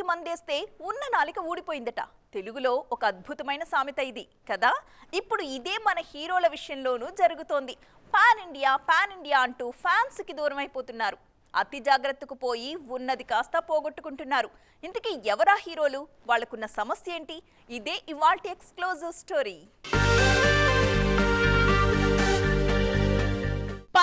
నాలికి మందేస్తే ఉన్న నాలిక ఊడిపోయిందట తెలుగులో ఒక అద్భుతమైన సామెత ఇది కదా ఇప్పుడు ఇదే మన హీరోల విషయంలోనూ జరుగుతోంది పాన్ ఇండియా పాన్ ఇండియా అంటూ ఫ్యాన్స్కి దూరం అయిపోతున్నారు అతి జాగ్రత్తకు పోయి ఉన్నది కాస్త పోగొట్టుకుంటున్నారు ఇంతకీ ఎవరా హీరోలు వాళ్లకున్న సమస్య ఏంటి ఇదే ఇవాల్టి exclusive story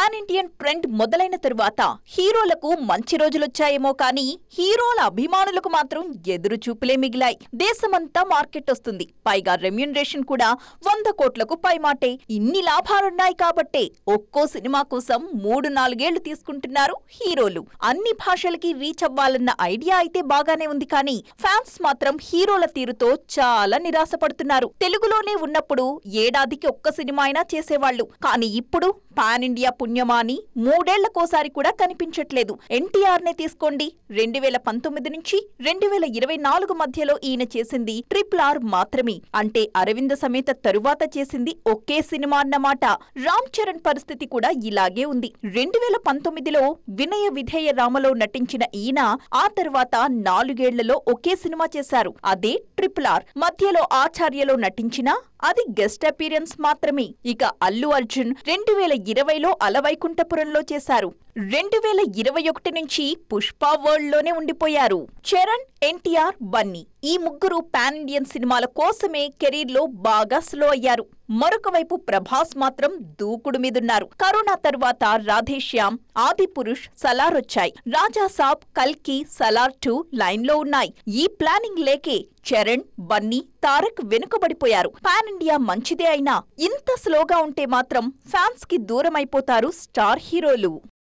pan Indian trend మొదలైన తరువాత హీరోలకు మంచి రోజులొచ్చాయేమో కానీ హీరోల అభిమానులకు మాత్రం ఎదురు చూపులే మిగిలాయి దేశమంతా మార్కెట్ వస్తుంది పైగా రెమ్యునరేషన్ కూడా వంద కోట్లకు పైమాటే ఇన్ని లాభాలున్నాయి కాబట్టే ఒక్కో సినిమా కోసం మూడు నాలుగేళ్లు తీసుకుంటున్నారు హీరోలు అన్ని భాషలకి రీచ్ అవ్వాలన్న ఐడియా అయితే బాగానే ఉంది కానీ ఫ్యాన్స్ మాత్రం హీరోల తీరుతో చాలా నిరాశపడుతున్నారు తెలుగులోనే ఉన్నప్పుడు ఏడాదికి ఒక్క సినిమా అయినా చేసేవాళ్లు కానీ ఇప్పుడు పాన్ ఇండియా పుణ్యం శూన్యమా అని మూడేళ్లకోసారి కూడా కనిపించట్లేదు ఎన్టీఆర్నే తీసుకోండి రెండు వేల పంతొమ్మిది నుంచి రెండు వేల ఇరవై నాలుగు మధ్యలో ఈయన చేసింది ట్రిపుల్ ఆర్ మాత్రమే అంటే అరవింద సమేత తరువాత చేసింది ఒకే సినిమా అన్నమాట రామ్ చరణ్ పరిస్థితి కూడా ఇలాగే ఉంది రెండు వేల పంతొమ్మిదిలో వినయ విధేయ రామలో నటించిన ఈయన ఆ తర్వాత నాలుగేళ్లలో ఒకే సినిమా చేశారు అదే ట్రిపుల్ ఆర్ మధ్యలో ఆచార్యలో నటించిన అది గెస్ట్ అపీరియన్స్ మాత్రమే ఇక అల్లు అర్జున్ రెండు వేల ఇరవైలో అలవైకుంఠపురంలో చేశారు రెండు వేల ఇరవై ఒకటి నుంచి పుష్ప వరల్డ్ లోనే ఉండిపోయారు చరణ్ ఎన్టీఆర్ బన్నీ ఈ ముగ్గురు పాన్ ఇండియన్ సినిమాల కోసమే కెరీర్ లో బాగా స్లో అయ్యారు మరొక వైపు ప్రభాస్ మాత్రం దూకుడు మీదున్నారు కరోనా తర్వాత రాధేశ్యామ్ ఆది పురుష్ సలార్ వచ్చాయి సాబ్ కల్కి సలార్ టూ లైన్లో ఉన్నాయి ఈ ప్లానింగ్ లేకే చరణ్ బన్నీ తారక్ వెనుకబడిపోయారు పాన్ ఇండియా మంచిదే అయినా ఇంత స్లోగా ఉంటే మాత్రం ఫ్యాన్స్ కి దూరమైపోతారు స్టార్ హీరోలు